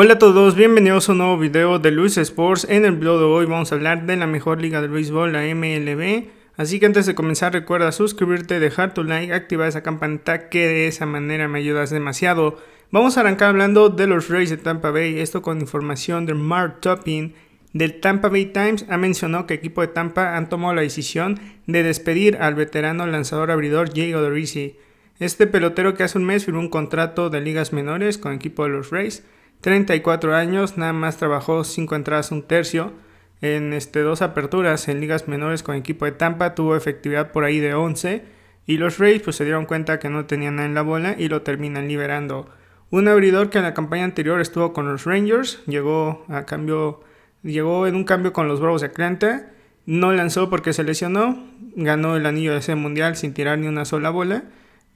Hola a todos, bienvenidos a un nuevo video de Luis Sports. En el video de hoy vamos a hablar de la mejor liga de béisbol, la MLB. Así que antes de comenzar recuerda suscribirte, dejar tu like, activar esa campanita que de esa manera me ayudas demasiado. Vamos a arrancar hablando de los Rays de Tampa Bay, esto con información de Mark Topping del Tampa Bay Times ha mencionado que el equipo de Tampa han tomado la decisión de despedir al veterano lanzador abridor Diego Odorisi. Este pelotero que hace un mes firmó un contrato de ligas menores con el equipo de los Rays 34 años, nada más trabajó 5 entradas, un tercio. En este, dos aperturas en ligas menores con equipo de Tampa, tuvo efectividad por ahí de 11. Y los Rays pues, se dieron cuenta que no tenían nada en la bola y lo terminan liberando. Un abridor que en la campaña anterior estuvo con los Rangers, llegó, a cambio, llegó en un cambio con los Bravos de Atlanta. No lanzó porque se lesionó, ganó el anillo de ese mundial sin tirar ni una sola bola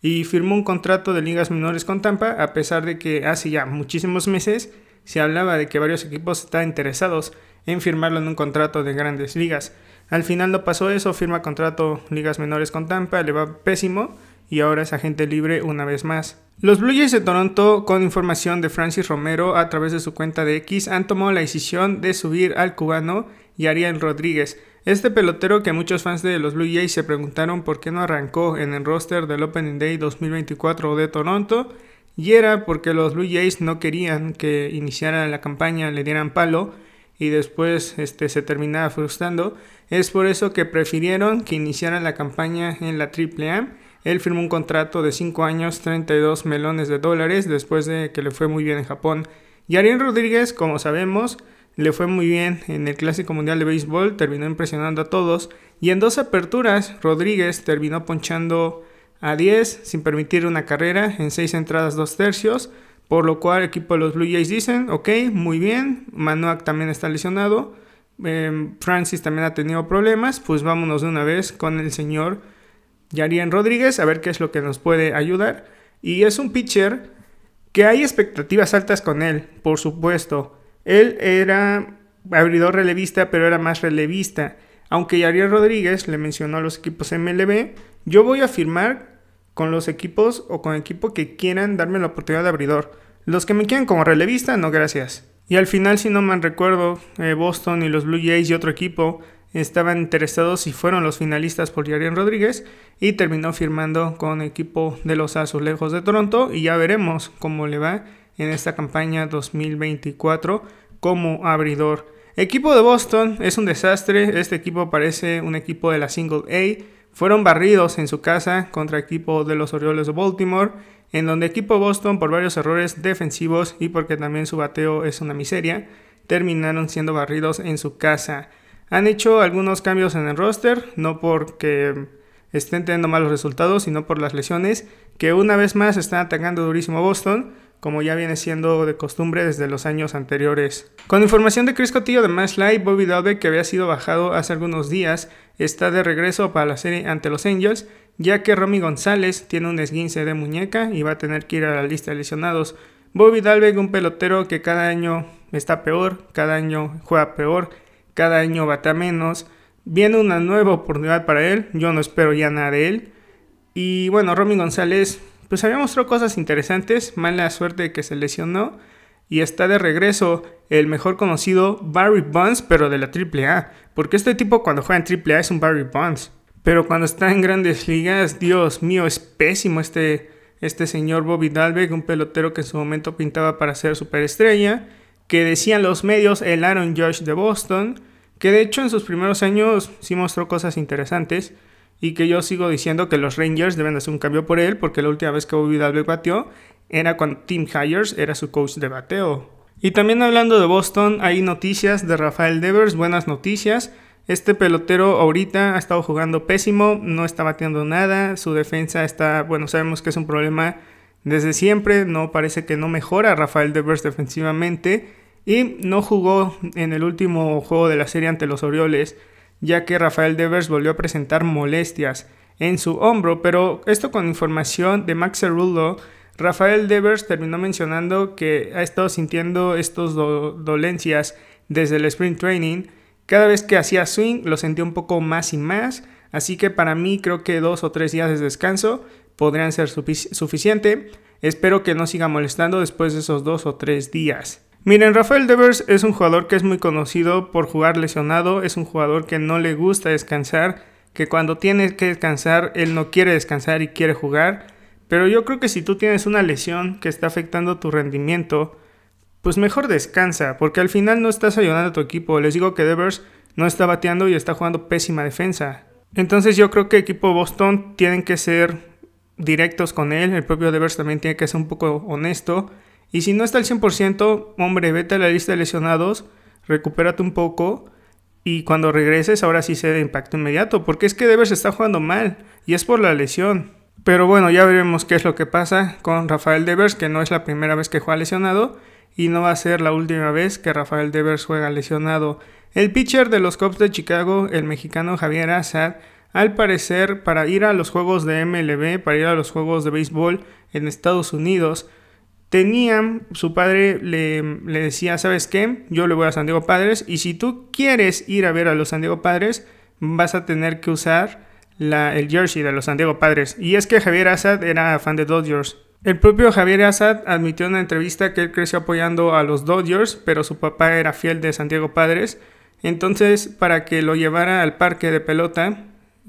y firmó un contrato de ligas menores con Tampa, a pesar de que hace ya muchísimos meses se hablaba de que varios equipos estaban interesados en firmarlo en un contrato de grandes ligas. Al final no pasó eso, firma contrato ligas menores con Tampa, le va pésimo y ahora es agente libre una vez más. Los Blue Jays de Toronto, con información de Francis Romero a través de su cuenta de X, han tomado la decisión de subir al cubano y Ariel Rodríguez. Este pelotero que muchos fans de los Blue Jays se preguntaron por qué no arrancó en el roster del Opening Day 2024 de Toronto, y era porque los Blue Jays no querían que iniciara la campaña, le dieran palo y después este, se terminaba frustrando. Es por eso que prefirieron que iniciara la campaña en la AAA él firmó un contrato de 5 años, 32 melones de dólares, después de que le fue muy bien en Japón. Y Ariel Rodríguez, como sabemos, le fue muy bien en el Clásico Mundial de Béisbol, terminó impresionando a todos. Y en dos aperturas, Rodríguez terminó ponchando a 10 sin permitir una carrera en 6 entradas, 2 tercios. Por lo cual, el equipo de los Blue Jays dicen: Ok, muy bien. Manoac también está lesionado. Eh, Francis también ha tenido problemas. Pues vámonos de una vez con el señor Yarian Rodríguez, a ver qué es lo que nos puede ayudar. Y es un pitcher que hay expectativas altas con él, por supuesto. Él era abridor relevista, pero era más relevista. Aunque Yarian Rodríguez le mencionó a los equipos MLB, yo voy a firmar con los equipos o con equipo que quieran darme la oportunidad de abridor. Los que me quieran como relevista, no gracias. Y al final, si no me recuerdo, eh, Boston y los Blue Jays y otro equipo estaban interesados si fueron los finalistas por Yarian Rodríguez y terminó firmando con equipo de los Azulejos de Toronto y ya veremos cómo le va en esta campaña 2024 como abridor. Equipo de Boston es un desastre, este equipo parece un equipo de la Single A, fueron barridos en su casa contra equipo de los Orioles de Baltimore, en donde equipo Boston por varios errores defensivos y porque también su bateo es una miseria, terminaron siendo barridos en su casa. Han hecho algunos cambios en el roster, no porque estén teniendo malos resultados, sino por las lesiones, que una vez más están atacando durísimo a Boston, como ya viene siendo de costumbre desde los años anteriores. Con información de Chris Cotillo de Mass Bobby Dalbeck, que había sido bajado hace algunos días, está de regreso para la serie ante los Angels, ya que Romy González tiene un esguince de muñeca y va a tener que ir a la lista de lesionados. Bobby Dalbeck, un pelotero que cada año está peor, cada año juega peor, cada año bata menos. Viene una nueva oportunidad para él, yo no espero ya nada de él. Y bueno, Romy González, pues había mostrado cosas interesantes, mala suerte que se lesionó. Y está de regreso el mejor conocido Barry Bonds, pero de la AAA. Porque este tipo cuando juega en AAA es un Barry Bonds. Pero cuando está en grandes ligas, Dios mío, es pésimo este, este señor Bobby Dalbeck, un pelotero que en su momento pintaba para ser superestrella que decían los medios el Aaron Josh de Boston, que de hecho en sus primeros años sí mostró cosas interesantes y que yo sigo diciendo que los Rangers deben hacer un cambio por él porque la última vez que Bobby Dalbeck bateó era cuando Tim Hires era su coach de bateo. Y también hablando de Boston, hay noticias de Rafael Devers, buenas noticias. Este pelotero ahorita ha estado jugando pésimo, no está bateando nada, su defensa está, bueno, sabemos que es un problema desde siempre no parece que no mejora Rafael Devers defensivamente y no jugó en el último juego de la serie ante los Orioles, ya que Rafael Devers volvió a presentar molestias en su hombro, pero esto con información de Max Cerullo, Rafael Devers terminó mencionando que ha estado sintiendo estas dolencias desde el sprint training. Cada vez que hacía swing lo sentía un poco más y más, así que para mí creo que dos o tres días de descanso podrían ser suficiente. Espero que no siga molestando después de esos dos o tres días. Miren, Rafael Devers es un jugador que es muy conocido por jugar lesionado, es un jugador que no le gusta descansar, que cuando tiene que descansar él no quiere descansar y quiere jugar, pero yo creo que si tú tienes una lesión que está afectando tu rendimiento, pues mejor descansa, porque al final no estás ayudando a tu equipo. Les digo que Devers no está bateando y está jugando pésima defensa. Entonces yo creo que equipo Boston tienen que ser directos con él, el propio Devers también tiene que ser un poco honesto. Y si no está al 100%, hombre, vete a la lista de lesionados, recupérate un poco y cuando regreses ahora sí se da impacto inmediato, porque es que Devers está jugando mal y es por la lesión. Pero bueno, ya veremos qué es lo que pasa con Rafael Devers, que no es la primera vez que juega lesionado y no va a ser la última vez que Rafael Devers juega lesionado. El pitcher de los Cubs de Chicago, el mexicano Javier Azad, al parecer, para ir a los juegos de MLB, para ir a los juegos de béisbol en Estados Unidos, tenían, su padre le, decía, ¿sabes qué? Yo le voy a San Diego Padres y si tú quieres ir a ver a los San Diego Padres, vas a tener que usar la, el jersey de los San Diego Padres. Y es que Javier Assad era fan de Dodgers. El propio Javier Assad admitió en una entrevista que él creció apoyando a los Dodgers, pero su papá era fiel de San Diego Padres. Entonces, para que lo llevara al parque de pelota,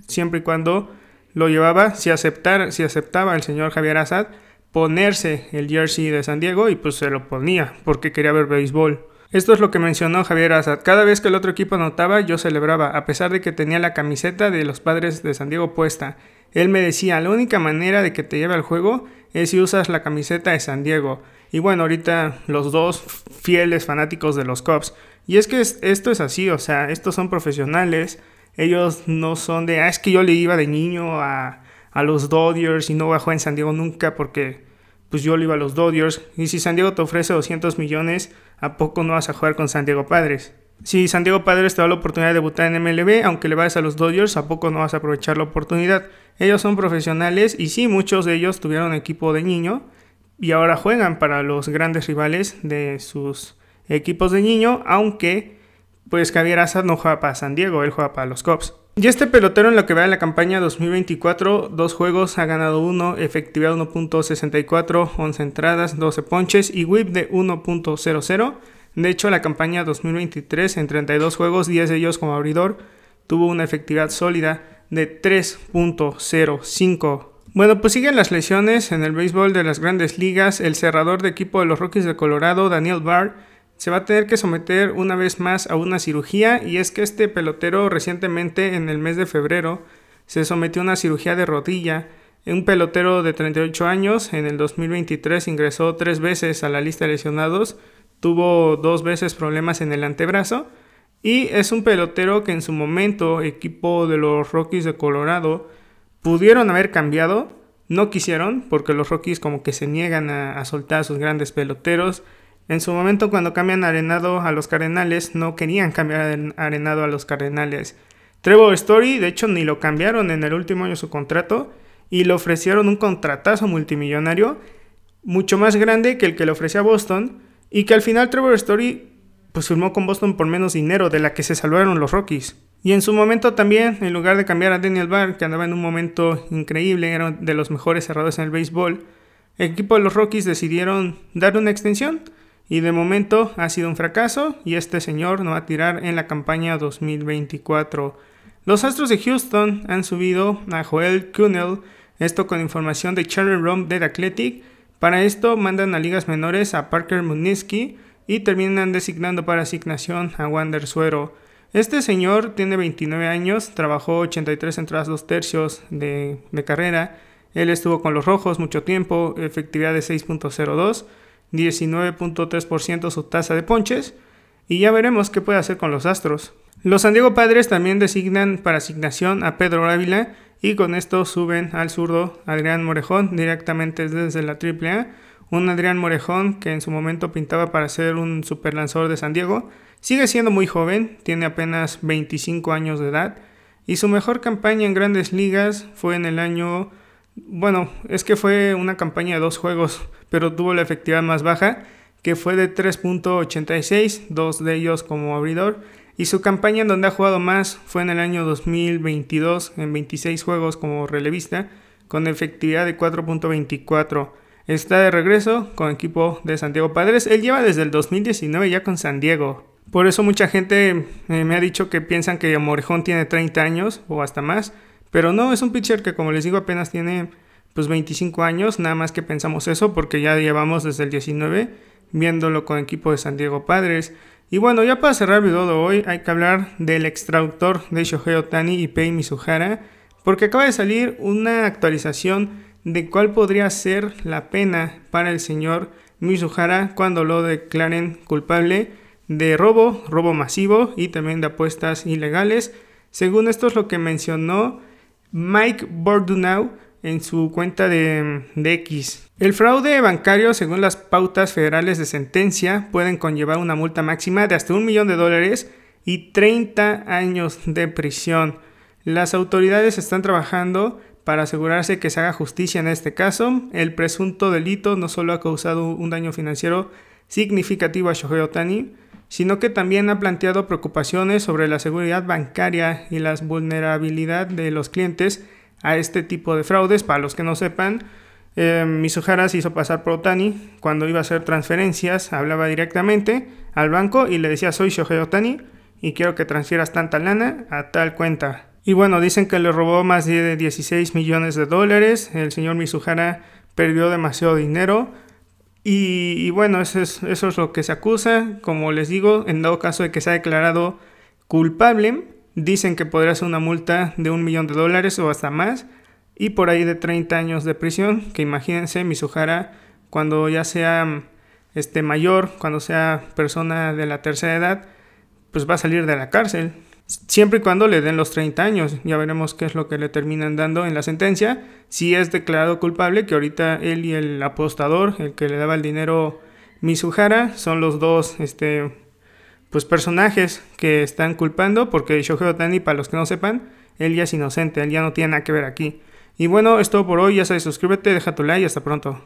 siempre y cuando lo llevaba, si, si aceptaba el señor Javier Azad ponerse el jersey de San Diego y pues se lo ponía porque quería ver béisbol. Esto es lo que mencionó Javier Azad Cada vez que el otro equipo anotaba, yo celebraba, a pesar de que tenía la camiseta de los padres de San Diego puesta. Él me decía, la única manera de que te lleve al juego es si usas la camiseta de San Diego. Y bueno, ahorita los dos fieles fanáticos de los Cubs. Y es que esto es así, o sea, estos son profesionales ellos no son de, ah, es que yo le iba de niño a, los Dodgers y no jugar en San Diego nunca porque pues yo le iba a los Dodgers. Y si San Diego te ofrece 200 millones, ¿a poco no vas a jugar con San Diego Padres? Si San Diego Padres te da la oportunidad de debutar en MLB, aunque le vayas a los Dodgers, ¿a poco no vas a aprovechar la oportunidad? Ellos son profesionales y sí, muchos de ellos tuvieron equipo de niño y ahora juegan para los grandes rivales de sus equipos de niño, aunque pues Javier Azad no juega para San Diego, él juega para los Cubs. Y este pelotero en lo que va en la campaña 2024, dos juegos, ha ganado uno, efectividad 1.64, 11 entradas, 12 ponches y whip de 1.00. De hecho, la campaña 2023, en 32 juegos, 10 de ellos como abridor, tuvo una efectividad sólida de 3.05. Bueno, pues siguen las lesiones en el béisbol de las grandes ligas. El cerrador de equipo de los Rockies de Colorado, Daniel Barr, se va a tener que someter una vez más a una cirugía y es que este pelotero recientemente en el mes de febrero se sometió a una cirugía de rodilla. Un pelotero de 38 años en el 2023 ingresó tres veces a la lista de lesionados, tuvo dos veces problemas en el antebrazo y es un pelotero que en su momento equipo de los Rockies de Colorado pudieron haber cambiado, no quisieron porque los Rockies como que se niegan a, soltar a sus grandes peloteros en su momento cuando cambian arenado a los Cardenales, no querían cambiar arenado a los Cardenales. Trevor Story, de hecho, ni lo cambiaron en el último año su contrato y le ofrecieron un contratazo multimillonario mucho más grande que el que le ofrecía Boston y que al final Trevor Story pues firmó con Boston por menos dinero de la que se salvaron los Rockies. Y en su momento también, en lugar de cambiar a Daniel Barr, que andaba en un momento increíble, era de los mejores cerradores en el béisbol, el equipo de los Rockies decidieron dar una extensión y de momento ha sido un fracaso y este señor no va a tirar en la campaña 2024. Los Astros de Houston han subido a Joel Cunell, esto con información de Charlie Rom del Athletic. Para esto mandan a ligas menores a Parker Muniski y terminan designando para asignación a Wander Suero. Este señor tiene 29 años, trabajó 83 entradas, dos tercios de, de carrera. Él estuvo con los Rojos mucho tiempo, efectividad de 6.02. 19.3% su tasa de ponches, y ya veremos qué puede hacer con los Astros. Los San Diego Padres también designan para asignación a Pedro Ávila y con esto suben al zurdo Adrián Morejón directamente desde la AAA. Un Adrián Morejón que en su momento pintaba para ser un super lanzador de San Diego. Sigue siendo muy joven, tiene apenas 25 años de edad y su mejor campaña en grandes ligas fue en el año bueno, es que fue una campaña de dos juegos, pero tuvo la efectividad más baja, que fue de 3.86, dos de ellos como abridor. Y su campaña en donde ha jugado más fue en el año 2022, en 26 juegos como relevista, con efectividad de 4.24. Está de regreso con equipo de Santiago Padres. Él lleva desde el 2019 ya con San Diego. Por eso mucha gente eh, me ha dicho que piensan que Morejón tiene 30 años o hasta más pero no, es un pitcher que como les digo apenas tiene pues 25 años, nada más que pensamos eso porque ya llevamos desde el 19 viéndolo con el equipo de San Diego Padres. Y bueno, ya para cerrar el video de hoy hay que hablar del extrautor de Shohei Otani y Pei Mizuhara porque acaba de salir una actualización de cuál podría ser la pena para el señor Mizuhara cuando lo declaren culpable de robo, robo masivo y también de apuestas ilegales. Según esto es lo que mencionó Mike Bordunau en su cuenta de, X. El fraude bancario, según las pautas federales de sentencia, pueden conllevar una multa máxima de hasta un millón de dólares y 30 años de prisión. Las autoridades están trabajando para asegurarse que se haga justicia en este caso. El presunto delito no solo ha causado un daño financiero significativo a Shohei Otani, sino que también ha planteado preocupaciones sobre la seguridad bancaria y la vulnerabilidad de los clientes a este tipo de fraudes. Para los que no sepan, eh, se hizo pasar por Otani cuando iba a hacer transferencias, hablaba directamente al banco y le decía soy Shohei Otani y quiero que transfieras tanta lana a tal cuenta. Y bueno, dicen que le robó más de 16 millones de dólares, el señor Misujara perdió demasiado dinero, y, bueno, eso es, eso es lo que se acusa. Como les digo, en dado caso de que se ha declarado culpable, dicen que podría ser una multa de un millón de dólares o hasta más y por ahí de 30 años de prisión, que imagínense Mizuhara cuando ya sea este mayor, cuando sea persona de la tercera edad, pues va a salir de la cárcel siempre y cuando le den los 30 años. Ya veremos qué es lo que le terminan dando en la sentencia. Si es declarado culpable, que ahorita él y el apostador, el que le daba el dinero Mizuhara, son los dos este, pues, personajes que están culpando, porque Shohei Otani, para los que no sepan, él ya es inocente, él ya no tiene nada que ver aquí. Y bueno, es todo por hoy, ya sabes, suscríbete, deja tu like y hasta pronto.